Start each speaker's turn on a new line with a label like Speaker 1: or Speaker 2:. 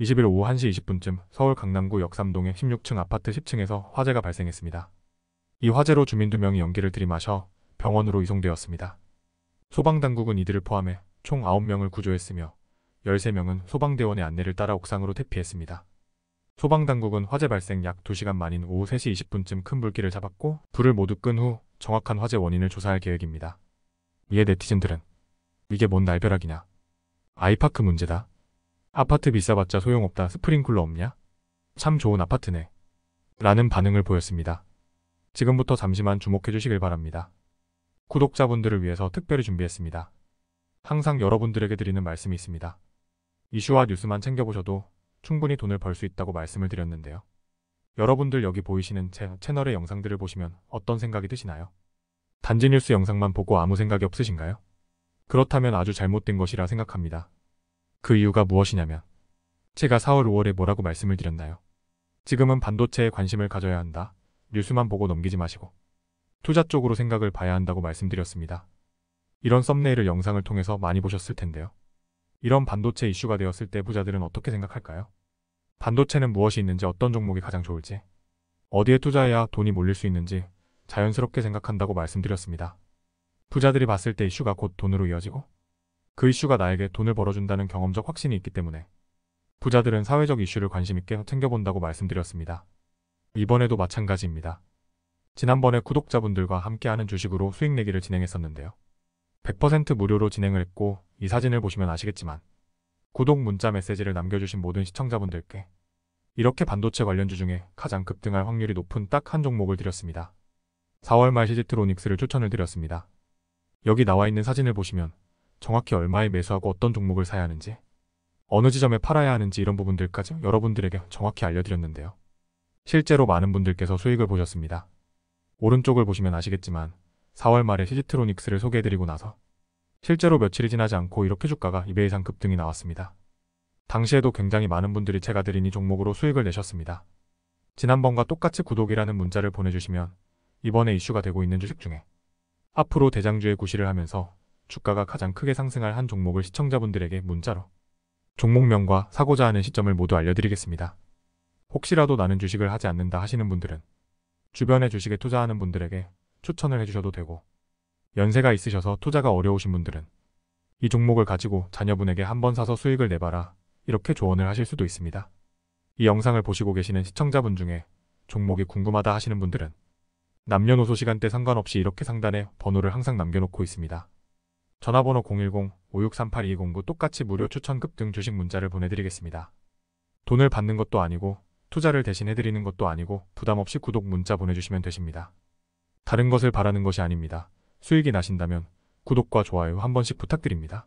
Speaker 1: 20일 오후 1시 20분쯤 서울 강남구 역삼동의 16층 아파트 10층에서 화재가 발생했습니다. 이 화재로 주민 2명이 연기를 들이마셔 병원으로 이송되었습니다. 소방당국은 이들을 포함해 총 9명을 구조했으며 13명은 소방대원의 안내를 따라 옥상으로 퇴피했습니다. 소방당국은 화재 발생 약 2시간 만인 오후 3시 20분쯤 큰 불길을 잡았고 불을 모두 끈 후 정확한 화재 원인을 조사할 계획입니다. 이에 네티즌들은 이게 뭔 날벼락이냐 아이파크 문제다 아파트 비싸봤자 소용없다. 스프링쿨러 없냐? 참 좋은 아파트네. 라는 반응을 보였습니다. 지금부터 잠시만 주목해 주시길 바랍니다. 구독자분들을 위해서 특별히 준비했습니다. 항상 여러분들에게 드리는 말씀이 있습니다. 이슈와 뉴스만 챙겨보셔도 충분히 돈을 벌 수 있다고 말씀을 드렸는데요. 여러분들 여기 보이시는 제 채널의 영상들을 보시면 어떤 생각이 드시나요? 단지 뉴스 영상만 보고 아무 생각이 없으신가요? 그렇다면 아주 잘못된 것이라 생각합니다. 그 이유가 무엇이냐면 제가 4월 5월에 뭐라고 말씀을 드렸나요? 지금은 반도체에 관심을 가져야 한다. 뉴스만 보고 넘기지 마시고 투자 쪽으로 생각을 봐야 한다고 말씀드렸습니다. 이런 썸네일을 영상을 통해서 많이 보셨을 텐데요. 이런 반도체 이슈가 되었을 때 부자들은 어떻게 생각할까요? 반도체는 무엇이 있는지 어떤 종목이 가장 좋을지 어디에 투자해야 돈이 몰릴 수 있는지 자연스럽게 생각한다고 말씀드렸습니다. 부자들이 봤을 때 이슈가 곧 돈으로 이어지고 그 이슈가 나에게 돈을 벌어준다는 경험적 확신이 있기 때문에 부자들은 사회적 이슈를 관심있게 챙겨본다고 말씀드렸습니다. 이번에도 마찬가지입니다. 지난번에 구독자분들과 함께하는 주식으로 수익 내기를 진행했었는데요. 100% 무료로 진행을 했고 이 사진을 보시면 아시겠지만 구독 문자 메시지를 남겨주신 모든 시청자분들께 이렇게 반도체 관련주 중에 가장 급등할 확률이 높은 딱 한 종목을 드렸습니다. 4월 말 시지트로닉스를 추천을 드렸습니다. 여기 나와 있는 사진을 보시면 정확히 얼마에 매수하고 어떤 종목을 사야 하는지, 어느 지점에 팔아야 하는지 이런 부분들까지 여러분들에게 정확히 알려드렸는데요. 실제로 많은 분들께서 수익을 보셨습니다. 오른쪽을 보시면 아시겠지만 4월 말에 시지트로닉스를 소개해드리고 나서 실제로 며칠이 지나지 않고 이렇게 주가가 2배 이상 급등이 나왔습니다. 당시에도 굉장히 많은 분들이 제가 드린 이 종목으로 수익을 내셨습니다. 지난번과 똑같이 구독이라는 문자를 보내주시면 이번에 이슈가 되고 있는 주식 중에 앞으로 대장주의 구실을 하면서 주가가 가장 크게 상승할 한 종목을 시청자분들에게 문자로 종목명과 사고자 하는 시점을 모두 알려드리겠습니다. 혹시라도 나는 주식을 하지 않는다 하시는 분들은 주변의 주식에 투자하는 분들에게 추천을 해주셔도 되고 연세가 있으셔서 투자가 어려우신 분들은 이 종목을 가지고 자녀분에게 한번 사서 수익을 내봐라 이렇게 조언을 하실 수도 있습니다. 이 영상을 보시고 계시는 시청자분 중에 종목이 궁금하다 하시는 분들은 남녀노소 시간대 상관없이 이렇게 상단에 번호를 항상 남겨놓고 있습니다. 전화번호 0 1 0 5 6 3 8 2 0 9 똑같이 무료 추천급 등 주식 문자를 보내드리겠습니다. 돈을 받는 것도 아니고 투자를 대신 해드리는 것도 아니고 부담없이 구독 문자 보내주시면 되십니다. 다른 것을 바라는 것이 아닙니다. 수익이 나신다면 구독과 좋아요 한 번씩 부탁드립니다.